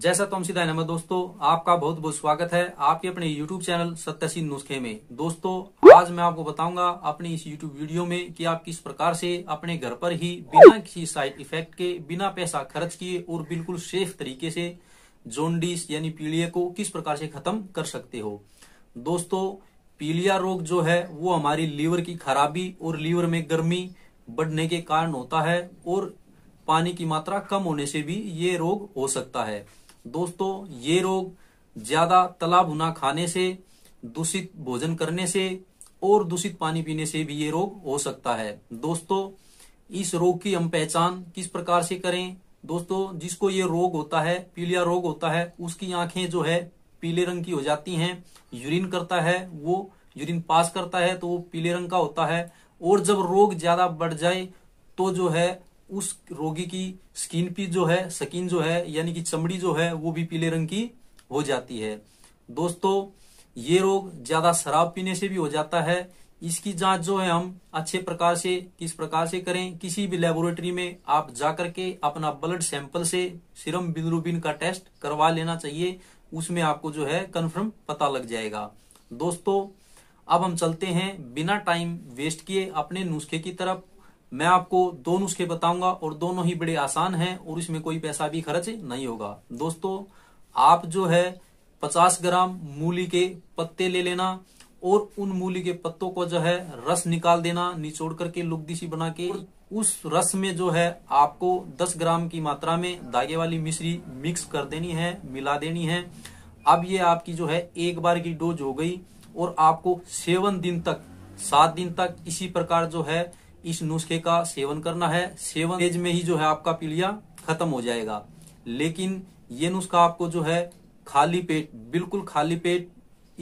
जैसा तुम तो सीधा नमन दोस्तों आपका बहुत बहुत स्वागत है आपके अपने YouTube चैनल सत्यासी नुस्खे में दोस्तों आज मैं आपको बताऊंगा अपनी इस YouTube वीडियो में कि आप किस प्रकार से अपने घर पर ही बिना किसी साइड इफेक्ट के बिना पैसा खर्च किए और बिल्कुल सेफ तरीके से जोन्डिस यानी पीलिया को किस प्रकार से खत्म कर सकते हो दोस्तों पीलिया रोग जो है वो हमारी लीवर की खराबी और लीवर में गर्मी बढ़ने के कारण होता है और पानी की मात्रा कम होने से भी ये रोग हो सकता है दोस्तों ये रोग ज्यादा तला भुना खाने से दूषित भोजन करने से और दूषित पानी पीने से भी ये रोग हो सकता है दोस्तों इस रोग की हम पहचान किस प्रकार से करें दोस्तों जिसको ये रोग होता है पीलिया रोग होता है उसकी आंखें जो है पीले रंग की हो जाती हैं यूरिन करता है वो यूरिन पास करता है तो वो पीले रंग का होता है और जब रोग ज्यादा बढ़ जाए तो जो है उस रोगी की स्किन पी जो है स्किन जो है यानी कि चमड़ी जो है वो भी पीले रंग की हो जाती है दोस्तों ये रोग ज्यादा शराब पीने से भी हो जाता है इसकी जांच जो है हम अच्छे प्रकार से किस प्रकार से करें किसी भी लेबोरेटरी में आप जा करके अपना ब्लड सैंपल से सिरम बिलरूबिन का टेस्ट करवा लेना चाहिए उसमें आपको जो है कन्फर्म पता लग जाएगा दोस्तों अब हम चलते हैं बिना टाइम वेस्ट किए अपने नुस्खे की तरफ मैं आपको दो नुस्खे बताऊंगा और दोनों ही बड़े आसान हैं और इसमें कोई पैसा भी खर्च नहीं होगा दोस्तों आप जो है 50 ग्राम मूली के पत्ते ले लेना और उन मूली के पत्तों को जो है रस निकाल देना निचोड़ करके लुकदी सी बना के उस रस में जो है आपको 10 ग्राम की मात्रा में धागे वाली मिश्री मिक्स कर देनी है मिला देनी है अब ये आपकी जो है एक बार की डोज हो गई और आपको सेवन दिन तक सात दिन तक इसी प्रकार जो है इस नुस्खे का सेवन करना है सेवन एज में ही जो है आपका पीलिया खत्म हो जाएगा लेकिन ये नुस्खा आपको जो है खाली पेट बिल्कुल खाली पेट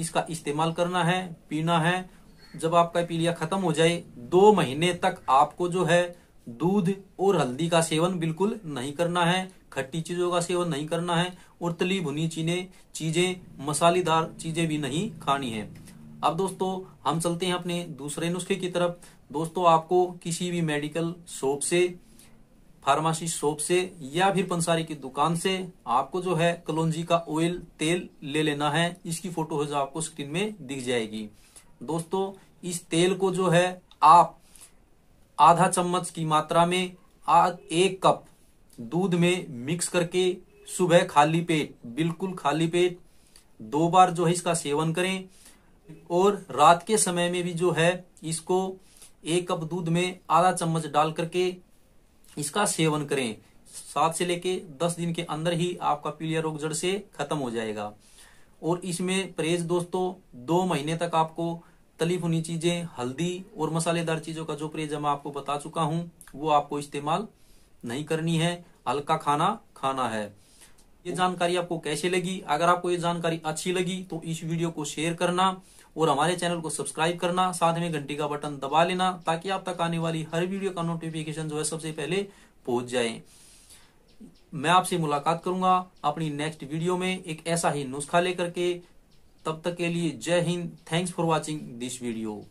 इसका इस्तेमाल करना है पीना है जब आपका पीलिया खत्म हो जाए दो महीने तक आपको जो है दूध और हल्दी का सेवन बिल्कुल नहीं करना है खट्टी चीजों का सेवन नहीं करना है और तली भुनी चीने चीजें मसालेदार चीजें भी नहीं खानी है अब दोस्तों हम चलते हैं अपने दूसरे नुस्खे की तरफ दोस्तों आपको किसी भी मेडिकल शॉप से फार्मासी शॉप से या फिर पंसारी की दुकान से आपको जो है कलौजी का ऑयल तेल ले लेना है इसकी फोटो है जो आपको स्क्रीन में दिख जाएगी दोस्तों इस तेल को जो है आप आधा चम्मच की मात्रा में एक कप दूध में मिक्स करके सुबह खाली पेट बिल्कुल खाली पेट दो बार जो है इसका सेवन करें और रात के समय में भी जो है इसको एक कप दूध में आधा चम्मच डाल करके इसका सेवन करें सात से लेके दस दिन के अंदर ही आपका पीलिया रोग जड़ से खत्म हो जाएगा और इसमें परहेज दोस्तों दो महीने तक आपको तली भुनी चीजें हल्दी और मसालेदार चीजों का जो परहेज मैं आपको बता चुका हूं वो आपको इस्तेमाल नहीं करनी है हल्का खाना खाना है ये जानकारी आपको कैसे लगी अगर आपको ये जानकारी अच्छी लगी तो इस वीडियो को शेयर करना और हमारे चैनल को सब्सक्राइब करना साथ में घंटी का बटन दबा लेना ताकि आप तक आने वाली हर वीडियो का नोटिफिकेशन जो है सबसे पहले पहुंच जाए मैं आपसे मुलाकात करूंगा अपनी नेक्स्ट वीडियो में एक ऐसा ही नुस्खा लेकर के तब तक के लिए Jai Hind thanks for watching this video